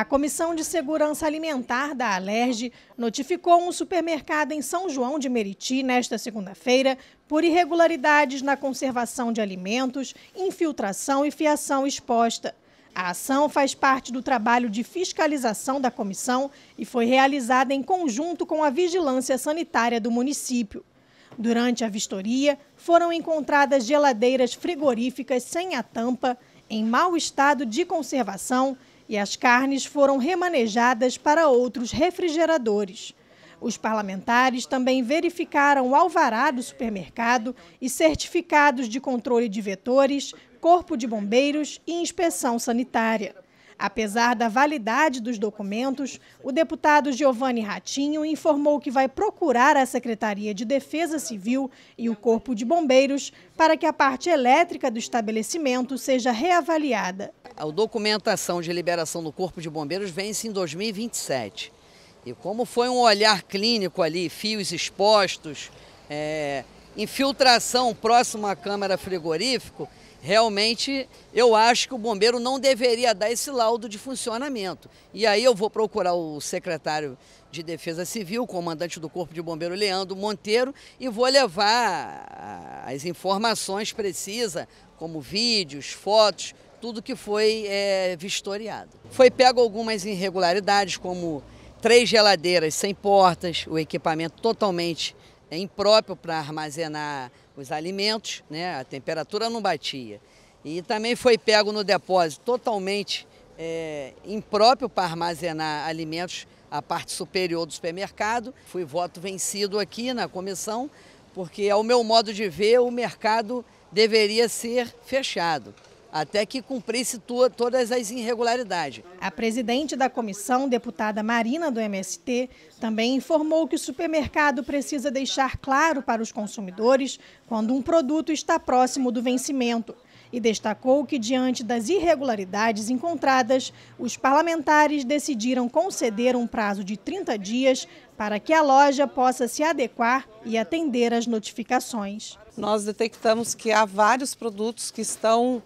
A Comissão de Segurança Alimentar da Alerj notificou um supermercado em São João de Meriti nesta segunda-feira por irregularidades na conservação de alimentos, infiltração e fiação exposta. A ação faz parte do trabalho de fiscalização da comissão e foi realizada em conjunto com a vigilância sanitária do município. Durante a vistoria, foram encontradas geladeiras frigoríficas sem a tampa, em mau estado de conservação e as carnes foram remanejadas para outros refrigeradores. Os parlamentares também verificaram o alvará do supermercado e certificados de controle de vetores, corpo de bombeiros e inspeção sanitária. Apesar da validade dos documentos, o deputado Giovanni Ratinho informou que vai procurar a Secretaria de Defesa Civil e o Corpo de Bombeiros para que a parte elétrica do estabelecimento seja reavaliada. A documentação de liberação do Corpo de Bombeiros vence em 2027. E como foi um olhar clínico ali, fios expostos, é, infiltração próximo à câmara frigorífico, realmente eu acho que o bombeiro não deveria dar esse laudo de funcionamento. E aí eu vou procurar o secretário de Defesa Civil, comandante do Corpo de Bombeiro Leandro Monteiro, e vou levar as informações precisas, como vídeos, fotos, tudo que foi é, vistoriado. Foi pego algumas irregularidades, como três geladeiras sem portas, o equipamento totalmente impróprio para armazenar os alimentos, né? a temperatura não batia. E também foi pego no depósito totalmente é, impróprio para armazenar alimentos a parte superior do supermercado. Fui voto vencido aqui na comissão, porque, ao meu modo de ver, o mercado deveria ser fechado até que cumprisse to todas as irregularidades. A presidente da comissão, deputada Marina do MST, também informou que o supermercado precisa deixar claro para os consumidores quando um produto está próximo do vencimento. E destacou que, diante das irregularidades encontradas, os parlamentares decidiram conceder um prazo de 30 dias para que a loja possa se adequar e atender às notificações. Nós detectamos que há vários produtos que estão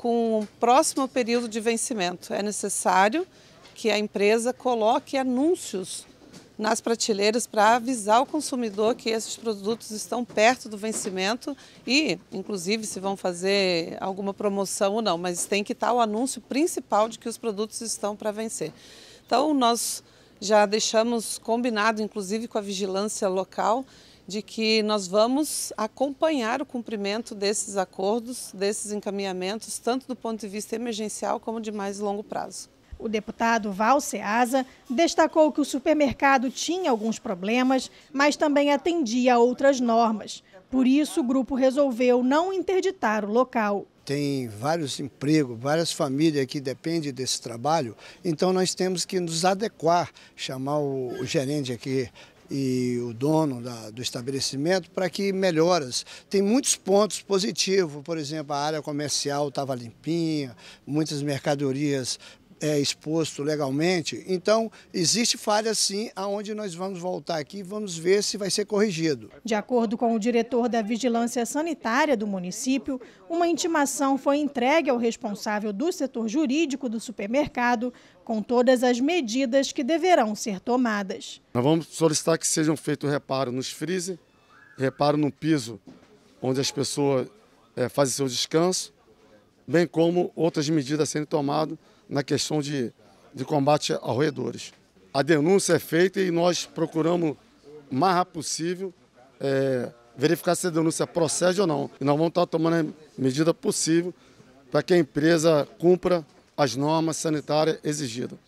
com o próximo período de vencimento. É necessário que a empresa coloque anúncios nas prateleiras para avisar o consumidor que esses produtos estão perto do vencimento e, inclusive, se vão fazer alguma promoção ou não, mas tem que estar o anúncio principal de que os produtos estão para vencer. Então, nós já deixamos combinado, inclusive com a vigilância local, de que nós vamos acompanhar o cumprimento desses acordos, desses encaminhamentos, tanto do ponto de vista emergencial como de mais longo prazo. O deputado Val Seasa destacou que o supermercado tinha alguns problemas, mas também atendia a outras normas. Por isso, o grupo resolveu não interditar o local tem vários empregos, várias famílias que dependem desse trabalho, então nós temos que nos adequar, chamar o gerente aqui e o dono da, do estabelecimento para que melhoras. Tem muitos pontos positivos, por exemplo, a área comercial estava limpinha, muitas mercadorias é, exposto legalmente. Então, existe falha sim, aonde nós vamos voltar aqui e vamos ver se vai ser corrigido. De acordo com o diretor da Vigilância Sanitária do município, uma intimação foi entregue ao responsável do setor jurídico do supermercado com todas as medidas que deverão ser tomadas. Nós vamos solicitar que sejam feitos reparo nos freezer, reparo no piso onde as pessoas é, fazem seu descanso, bem como outras medidas sendo tomadas na questão de, de combate a roedores. A denúncia é feita e nós procuramos, o mais rápido possível, é, verificar se a denúncia procede ou não. E nós vamos estar tomando a medida possível para que a empresa cumpra as normas sanitárias exigidas.